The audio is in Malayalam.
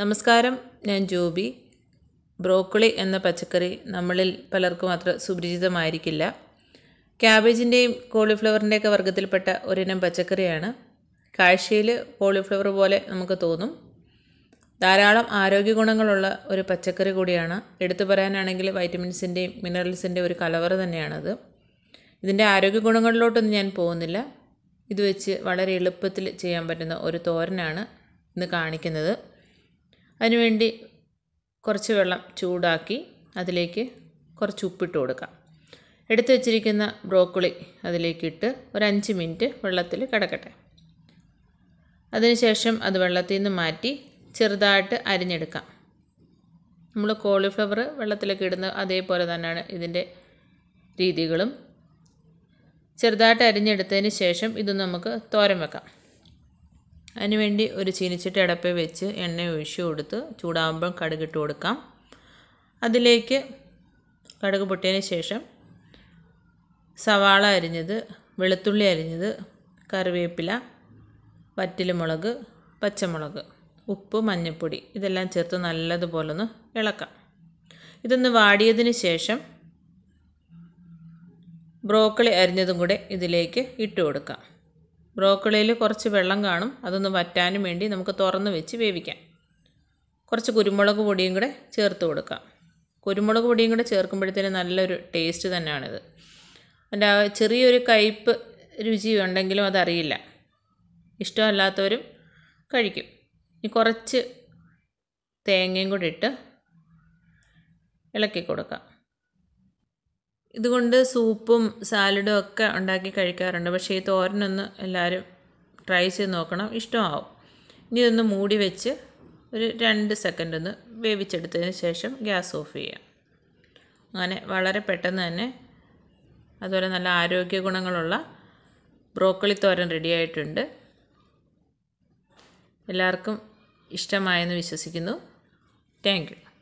നമസ്കാരം ഞാൻ ജോബി ബ്രോക്കളി എന്ന പച്ചക്കറി നമ്മളിൽ പലർക്കും അത്ര സുപരിചിതമായിരിക്കില്ല ക്യാബേജിൻ്റെയും കോളിഫ്ലവറിൻ്റെയൊക്കെ വർഗ്ഗത്തിൽപ്പെട്ട ഒരിനം പച്ചക്കറിയാണ് കാഴ്ചയിൽ കോളിഫ്ലവർ പോലെ നമുക്ക് തോന്നും ധാരാളം ആരോഗ്യ ഗുണങ്ങളുള്ള ഒരു പച്ചക്കറി കൂടിയാണ് എടുത്തു പറയാനാണെങ്കിൽ വൈറ്റമിൻസിൻ്റെയും മിനറൽസിൻ്റെയും ഒരു കലവറ തന്നെയാണത് ഇതിൻ്റെ ആരോഗ്യ ഗുണങ്ങളിലോട്ടൊന്നും ഞാൻ പോകുന്നില്ല ഇത് വെച്ച് വളരെ എളുപ്പത്തിൽ ചെയ്യാൻ പറ്റുന്ന ഒരു തോരനാണ് ഇന്ന് കാണിക്കുന്നത് അതിനുവേണ്ടി കുറച്ച് വെള്ളം ചൂടാക്കി അതിലേക്ക് കുറച്ച് ഉപ്പിട്ട് കൊടുക്കാം എടുത്തു വച്ചിരിക്കുന്ന ബ്രോക്കോളി അതിലേക്കിട്ട് ഒരു അഞ്ച് മിനിറ്റ് വെള്ളത്തിൽ കിടക്കട്ടെ അതിനുശേഷം അത് വെള്ളത്തിൽ നിന്ന് മാറ്റി ചെറുതായിട്ട് അരിഞ്ഞെടുക്കാം നമ്മൾ കോളിഫ്ലവർ വെള്ളത്തിലൊക്കെ ഇടുന്ന അതേപോലെ തന്നെയാണ് ഇതിൻ്റെ രീതികളും ചെറുതായിട്ട് അരിഞ്ഞെടുത്തതിന് ശേഷം ഇത് നമുക്ക് തോരൻ വെക്കാം അതിനുവേണ്ടി ഒരു ചീനിച്ചിട്ട് അടപ്പ് വെച്ച് എണ്ണ ഒഴിച്ചു കൊടുത്ത് ചൂടാകുമ്പോൾ കടുകിട്ട് കൊടുക്കാം അതിലേക്ക് കടുക് പൊട്ടിയതിന് ശേഷം സവാള അരിഞ്ഞത് വെളുത്തുള്ളി അരിഞ്ഞത് കറിവേപ്പില വറ്റൽമുളക് പച്ചമുളക് ഉപ്പ് മഞ്ഞൾപ്പൊടി ഇതെല്ലാം ചേർത്ത് നല്ലതുപോലെ ഒന്ന് ഇളക്കാം ഇതൊന്ന് വാടിയതിന് ശേഷം ബ്രോക്കളി അരിഞ്ഞതും കൂടെ ഇതിലേക്ക് ഇട്ട് കൊടുക്കാം ബ്രോക്കളിയിൽ കുറച്ച് വെള്ളം കാണും അതൊന്ന് വറ്റാനും വേണ്ടി നമുക്ക് തുറന്ന് വെച്ച് വേവിക്കാം കുറച്ച് കുരുമുളക് പൊടിയും കൂടെ ചേർത്ത് കൊടുക്കാം കുരുമുളക് പൊടിയും കൂടെ ചേർക്കുമ്പോഴത്തേന് നല്ലൊരു ടേസ്റ്റ് തന്നെയാണിത് അതിൻ്റെ ആ ചെറിയൊരു കയ്പ്പ് രുചി ഉണ്ടെങ്കിലും അതറിയില്ല ഇഷ്ടമല്ലാത്തവരും കഴിക്കും ഇനി കുറച്ച് തേങ്ങയും കൂടി ഇട്ട് ഇളക്കി കൊടുക്കാം ഇതുകൊണ്ട് സൂപ്പും സാലഡും ഒക്കെ ഉണ്ടാക്കി കഴിക്കാറുണ്ട് പക്ഷേ ഈ തോരനൊന്ന് എല്ലാവരും ട്രൈ ചെയ്ത് നോക്കണം ഇഷ്ടമാവും ഇനി ഇതൊന്ന് മൂടി വെച്ച് ഒരു രണ്ട് സെക്കൻഡ് ഒന്ന് വേവിച്ചെടുത്തതിന് ശേഷം ഗ്യാസ് ഓഫ് ചെയ്യാം അങ്ങനെ വളരെ പെട്ടെന്ന് തന്നെ അതുപോലെ നല്ല ആരോഗ്യ ഗുണങ്ങളുള്ള ബ്രോക്കോളി തോരൻ റെഡിയായിട്ടുണ്ട് എല്ലാവർക്കും ഇഷ്ടമായെന്ന് വിശ്വസിക്കുന്നു താങ്ക് യു